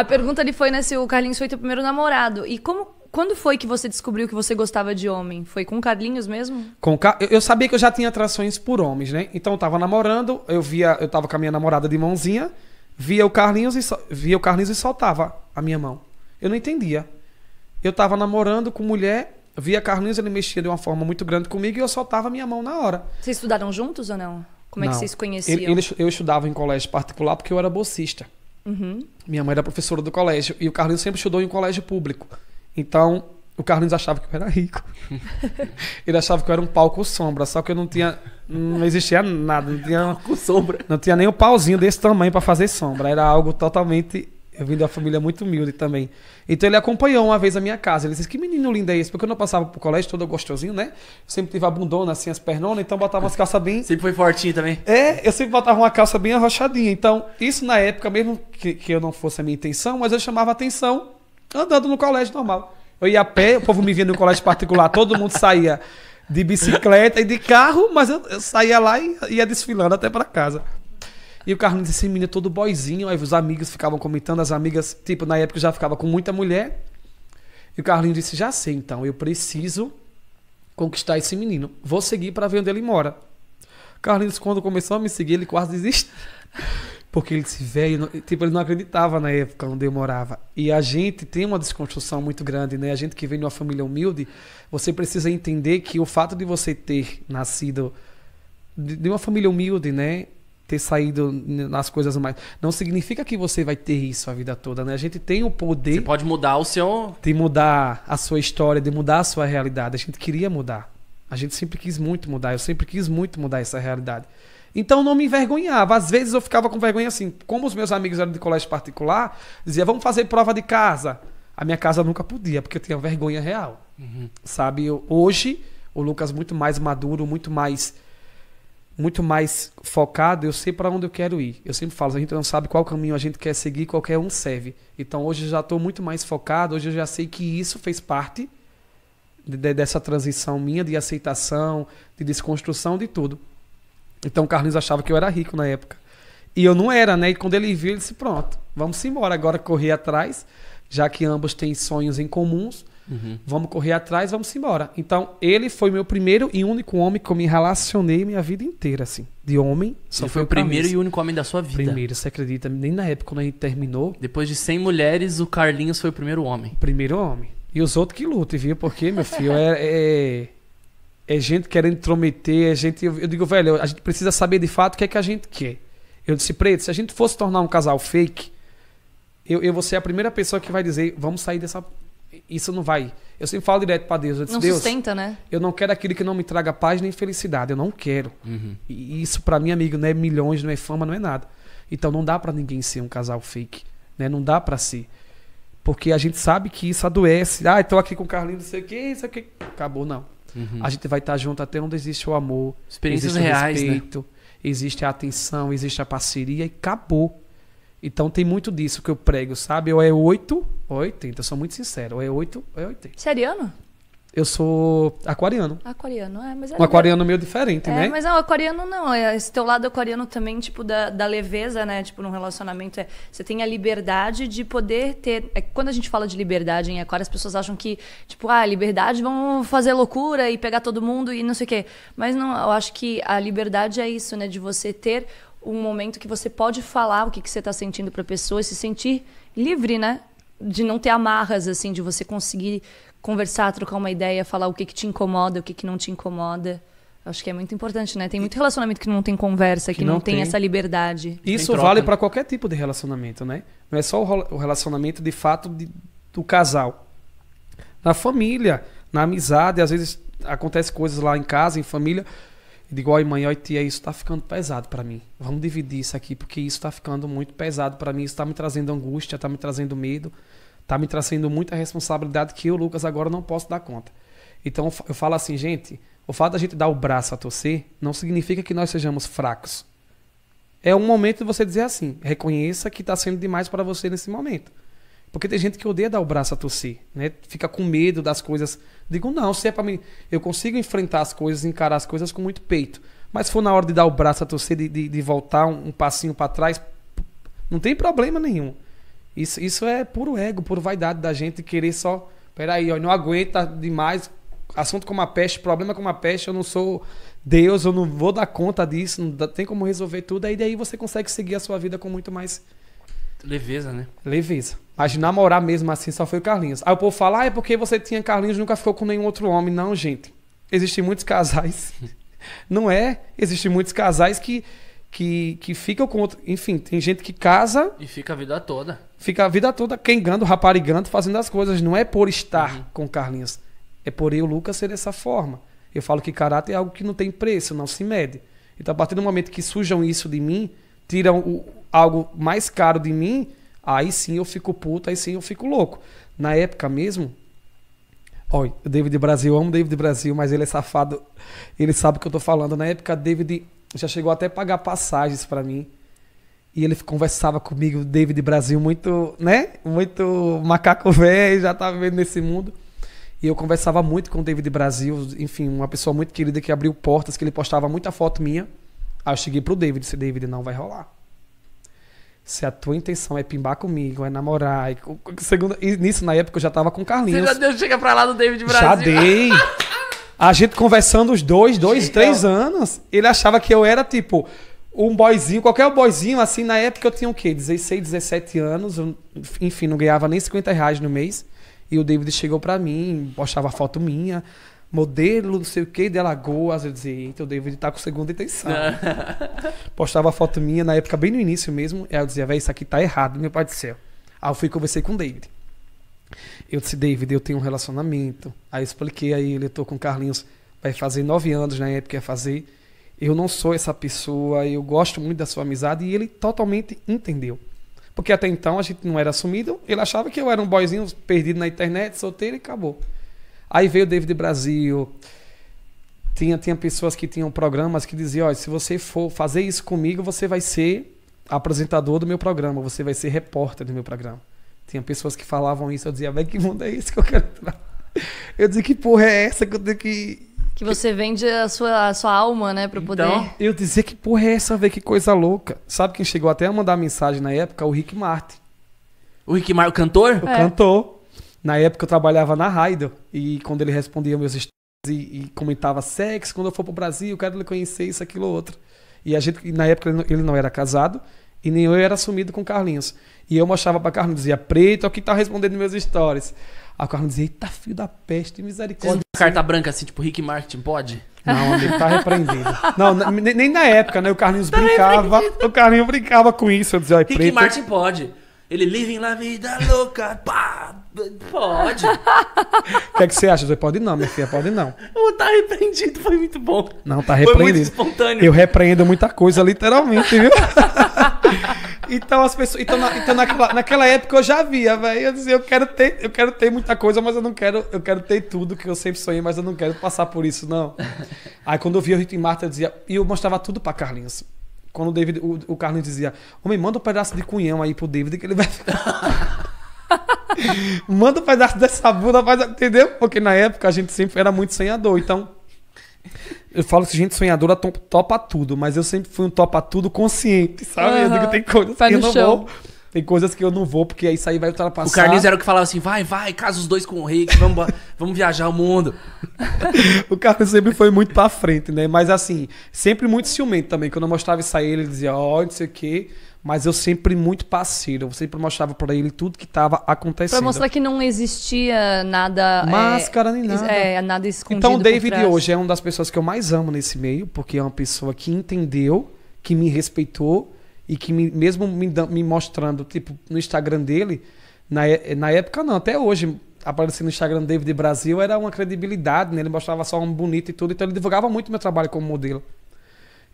A pergunta ali foi, né, se o Carlinhos foi teu primeiro namorado. E como, quando foi que você descobriu que você gostava de homem? Foi com o Carlinhos mesmo? Com Eu sabia que eu já tinha atrações por homens, né? Então eu tava namorando, eu via, eu tava com a minha namorada de mãozinha, via o Carlinhos e so... via o Carlinhos e soltava a minha mão. Eu não entendia. Eu tava namorando com mulher, via Carlinhos, ele mexia de uma forma muito grande comigo e eu soltava a minha mão na hora. Vocês estudaram juntos ou não? Como não. é que vocês conheciam? Ele, ele, eu estudava em colégio particular porque eu era bolsista. Uhum. Minha mãe era professora do colégio. E o Carlinhos sempre estudou em um colégio público. Então, o Carlinhos achava que eu era rico. Ele achava que eu era um pau com sombra, só que eu não tinha. Não existia nada. Não tinha, com sombra. Não tinha nem um pauzinho desse tamanho para fazer sombra. Era algo totalmente eu vim de uma família muito humilde também. Então ele acompanhou uma vez a minha casa. Ele disse: Que menino lindo é esse? Porque eu não passava pro colégio todo gostosinho, né? Eu sempre tive a bundona, assim, as pernonas, então botava umas calças bem. Sempre foi fortinho também? É, eu sempre botava uma calça bem arrochadinha. Então, isso na época, mesmo que, que eu não fosse a minha intenção, mas eu chamava atenção andando no colégio normal. Eu ia a pé, o povo me via no colégio particular, todo mundo saía de bicicleta e de carro, mas eu, eu saía lá e ia desfilando até para casa. E o Carlinhos, esse assim, menino todo boizinho. Aí os amigos ficavam comentando, as amigas, tipo, na época já ficava com muita mulher. E o Carlinhos disse: Já sei então, eu preciso conquistar esse menino. Vou seguir para ver onde ele mora. Carlinhos, quando começou a me seguir, ele quase desistiu. Porque ele se veio, tipo, ele não acreditava na época onde eu morava. E a gente tem uma desconstrução muito grande, né? A gente que vem de uma família humilde, você precisa entender que o fato de você ter nascido de uma família humilde, né? ter saído nas coisas mais. Não significa que você vai ter isso a vida toda, né? A gente tem o poder. Você pode mudar o seu. De mudar a sua história, de mudar a sua realidade. A gente queria mudar. A gente sempre quis muito mudar. Eu sempre quis muito mudar essa realidade. Então não me envergonhava. Às vezes eu ficava com vergonha assim. Como os meus amigos eram de colégio particular, dizia, vamos fazer prova de casa. A minha casa nunca podia, porque eu tinha vergonha real. Uhum. Sabe? Eu, hoje, o Lucas muito mais maduro, muito mais muito mais focado, eu sei para onde eu quero ir. Eu sempre falo, a gente não sabe qual caminho a gente quer seguir, qualquer um serve. Então hoje eu já estou muito mais focado, hoje eu já sei que isso fez parte de, dessa transição minha de aceitação, de desconstrução, de tudo. Então o Carlinhos achava que eu era rico na época. E eu não era, né? E quando ele viu, ele disse: pronto, vamos embora agora correr atrás, já que ambos têm sonhos em comuns Uhum. Vamos correr atrás, vamos embora. Então, ele foi meu primeiro e único homem que eu me relacionei minha vida inteira, assim. De homem, só ele foi o primeiro e único homem da sua vida. Primeiro, você acredita? Nem na época quando a gente terminou. Depois de 100 mulheres, o Carlinhos foi o primeiro homem. primeiro homem. E os outros que lutem, viu? Porque, meu filho, é, é, é, gente querendo intrometer, é gente. Eu, eu, digo, velho, a gente precisa saber de fato o que é que a gente quer. Eu disse, preto, se a gente fosse tornar um casal fake, eu, eu vou ser a primeira pessoa que vai dizer, vamos sair dessa isso não vai. Eu sempre falo direto para Deus. Eu disse, não Deus, sustenta, né? Eu não quero aquilo que não me traga paz nem felicidade. Eu não quero. Uhum. E isso para mim, amigo, não é milhões, não é fama, não é nada. Então não dá para ninguém ser um casal fake, né? Não dá para ser. Porque a gente sabe que isso adoece. Ah, estou aqui com o Carlinhos, não sei o quê, isso aqui. Acabou, não. Uhum. A gente vai estar tá junto até onde existe o amor, existe o né? respeito, né? existe a atenção, existe a parceria e acabou. Então tem muito disso que eu prego, sabe? Ou é 8 ou 80, é eu sou muito sincero. Ou é 8 ou é 80. Você é ariano? Eu sou aquariano. Aquariano, é, mas é Um aquariano meio diferente, é, né? Mas não, aquariano não. É, esse teu lado aquariano também, tipo, da, da leveza, né? Tipo, num relacionamento, é, você tem a liberdade de poder ter. É, quando a gente fala de liberdade em aquário, as pessoas acham que, tipo, ah, liberdade, vamos fazer loucura e pegar todo mundo e não sei o quê. Mas não, eu acho que a liberdade é isso, né? De você ter um momento que você pode falar o que, que você está sentindo para a pessoa e se sentir livre, né? De não ter amarras, assim, de você conseguir conversar, trocar uma ideia, falar o que, que te incomoda, o que, que não te incomoda. Acho que é muito importante, né? Tem muito relacionamento que não tem conversa, que, que não, não tem, tem, essa liberdade. Isso vale para qualquer tipo de relacionamento, né? Não é só o relacionamento de fato de, do casal. Na família, na amizade, às vezes acontece coisas lá em casa, em família, e digo, e mãe, olha tia, isso está ficando pesado para mim. Vamos dividir isso aqui, porque isso está ficando muito pesado para mim. Isso está me trazendo angústia, está me trazendo medo, está me trazendo muita responsabilidade que eu, Lucas, agora não posso dar conta. Então eu falo assim, gente, o fato da gente dar o braço a torcer não significa que nós sejamos fracos. É um momento de você dizer assim, reconheça que está sendo demais para você nesse momento. Porque tem gente que odeia dar o braço a torcer, né? Fica com medo das coisas. Digo, não, se é para mim, eu consigo enfrentar as coisas, encarar as coisas com muito peito. Mas se for na hora de dar o braço a torcer, de, de, de voltar um, um passinho para trás, não tem problema nenhum. Isso, isso é puro ego, puro vaidade da gente querer só. Peraí, ó, não aguenta demais. Assunto como a peste, problema como a peste, eu não sou Deus, eu não vou dar conta disso, não tem como resolver tudo. Aí daí você consegue seguir a sua vida com muito mais Leveza, né? Leveza. Mas namorar mesmo assim só foi o Carlinhos. Aí o povo fala, ah, é porque você tinha Carlinhos nunca ficou com nenhum outro homem. Não, gente. Existem muitos casais. Não é? Existem muitos casais que, que, que ficam com outro. Enfim, tem gente que casa. E fica a vida toda. Fica a vida toda quengando, raparigando, fazendo as coisas. Não é por estar uhum. com Carlinhos. É por eu, Lucas, ser dessa forma. Eu falo que caráter é algo que não tem preço, não se mede. Então, a partir do momento que sujam isso de mim, tiram o, algo mais caro de mim, aí sim eu fico puto, aí sim eu fico louco. Na época mesmo, olha, o David Brasil, eu amo David Brasil, mas ele é safado, ele sabe o que eu tô falando. Na época, David já chegou até a pagar passagens para mim. E ele conversava comigo, David Brasil, muito, né? Muito macaco velho, já tava tá vivendo nesse mundo. E eu conversava muito com o David Brasil, enfim, uma pessoa muito querida que abriu portas, que ele postava muita foto minha. Aí eu cheguei pro David e disse, David, não vai rolar. Se a tua intenção é pimbar comigo, é namorar. E, segundo, e nisso, na época, eu já tava com o Carlinhos. Você já deu chega pra lá do David Brasil. Já dei. A gente conversando os dois, dois, três anos. Ele achava que eu era, tipo, um boyzinho, qualquer boyzinho. Assim, na época eu tinha o quê? 16, 17 anos. Eu, enfim, não ganhava nem 50 reais no mês. E o David chegou pra mim, postava foto minha modelo, não sei o que, de Alagoas. Eu dizia, eita, eu devo estar com segunda intenção. Postava foto minha na época, bem no início mesmo. Aí eu dizia, velho, isso aqui tá errado, meu pai do céu. Aí eu fui e conversei com o David. Eu disse, David, eu tenho um relacionamento. Aí eu expliquei a ele, eu tô com o Carlinhos, vai fazer nove anos na época, ia fazer. Eu não sou essa pessoa, eu gosto muito da sua amizade. E ele totalmente entendeu. Porque até então a gente não era assumido, ele achava que eu era um boyzinho perdido na internet, solteiro e acabou. Aí veio o David Brasil. Tinha, tinha pessoas que tinham programas que diziam: olha, se você for fazer isso comigo, você vai ser apresentador do meu programa, você vai ser repórter do meu programa. Tinha pessoas que falavam isso, eu dizia, velho, que mundo é esse que eu quero entrar? Eu dizia, que porra é essa que eu tenho que. Que você vende a sua, a sua alma, né, pra poder. Então, eu dizia, que porra é essa, velho, que coisa louca. Sabe quem chegou até a mandar mensagem na época? O Rick Martin. O Rick Martin, o cantor? O é. cantor. Na época eu trabalhava na Raider e quando ele respondia meus stories e, e, comentava sexo, quando eu for pro Brasil, eu quero lhe conhecer isso, aquilo, outro. E a gente, na época ele não era casado e nem eu era assumido com Carlinhos. E eu mostrava para Carlinhos, dizia, preto, é o que tá respondendo meus stories. Aí o Carlinhos dizia, eita filho da peste, misericórdia. Assim. Carta branca assim, tipo, Rick Martin, pode? Não, ele tá repreendido. Não, nem, nem, na época, né? O Carlinhos tá brincava. O Carlinhos brincava com isso. Eu dizia, Rick preto. É Martin pode. Ele living la vida louca, pá, Pode. O que, é que você acha? Você pode não, minha filha, pode não. Eu tá repreendido, foi muito bom. Não, tá repreendido. Foi muito espontâneo. Eu repreendo muita coisa, literalmente, viu? então as pessoas. Então, na, então naquela, naquela época eu já via, velho. Eu dizia, eu quero ter, eu quero ter muita coisa, mas eu não quero, eu quero ter tudo que eu sempre sonhei, mas eu não quero passar por isso, não. Aí quando eu via o Rito e Marta, eu dizia, e eu mostrava tudo pra Carlinhos. Quando o David, o, o Carlinhos dizia, homem, manda um pedaço de cunhão aí pro David que ele vai ficar. Manda um pedaço dessa bunda, faz, entendeu? Porque na época a gente sempre era muito sonhador. Então, eu falo que gente sonhadora topa tudo, mas eu sempre fui um topa tudo consciente, sabe? Uhum. Eu digo, tem coisas que eu não chão. vou. Tem coisas que eu não vou, porque isso aí vai ultrapassar. O Carlinhos era o que falava assim: vai, vai, casa os dois com o Rick, vamos, vamos viajar o mundo. o Carlinhos sempre foi muito pra frente, né? Mas assim, sempre muito ciumento também. Quando eu mostrava isso aí, ele dizia: ó, oh, não sei o quê mas eu sempre muito parceiro, eu sempre mostrava para ele tudo que estava acontecendo. Para mostrar que não existia nada é, máscara é, nem nada. É, nada escondido. Então o David hoje é uma das pessoas que eu mais amo nesse meio, porque é uma pessoa que entendeu, que me respeitou e que me, mesmo me, me mostrando, tipo, no Instagram dele, na, é, na época não, até hoje aparecer no Instagram David Brasil era uma credibilidade, né? Ele mostrava só um bonito e tudo, então ele divulgava muito meu trabalho como modelo.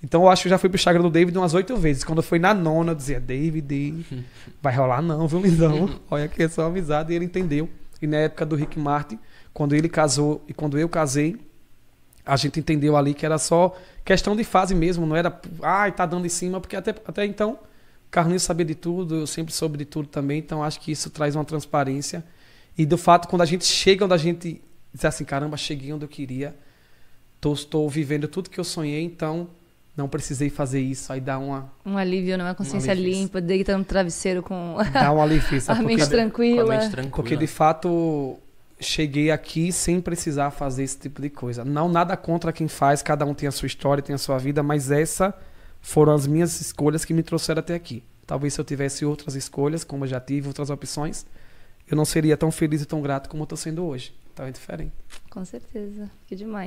Então eu acho que eu já fui pro Instagram do David umas oito vezes. Quando eu fui na nona, eu dizia, David, vai rolar não, viu, lindão? Olha que é só amizade. E ele entendeu. E na época do Rick Martin, quando ele casou e quando eu casei, a gente entendeu ali que era só questão de fase mesmo, não era, ai, ah, tá dando em cima, porque até, até então Carlinhos sabia de tudo, eu sempre soube de tudo também, então acho que isso traz uma transparência. E do fato, quando a gente chega onde a gente diz assim, caramba, cheguei onde eu queria, estou vivendo tudo que eu sonhei, então não precisei fazer isso, aí dá uma... Um alívio, não é? Consciência limpa, deita no travesseiro com... Dá um alívio, sabe? a, mente porque, tranquila. a mente tranquila. Porque, de fato, cheguei aqui sem precisar fazer esse tipo de coisa. Não nada contra quem faz, cada um tem a sua história, tem a sua vida, mas essa foram as minhas escolhas que me trouxeram até aqui. Talvez se eu tivesse outras escolhas, como eu já tive, outras opções, eu não seria tão feliz e tão grato como eu estou sendo hoje. Então é diferente. Com certeza. Que demais.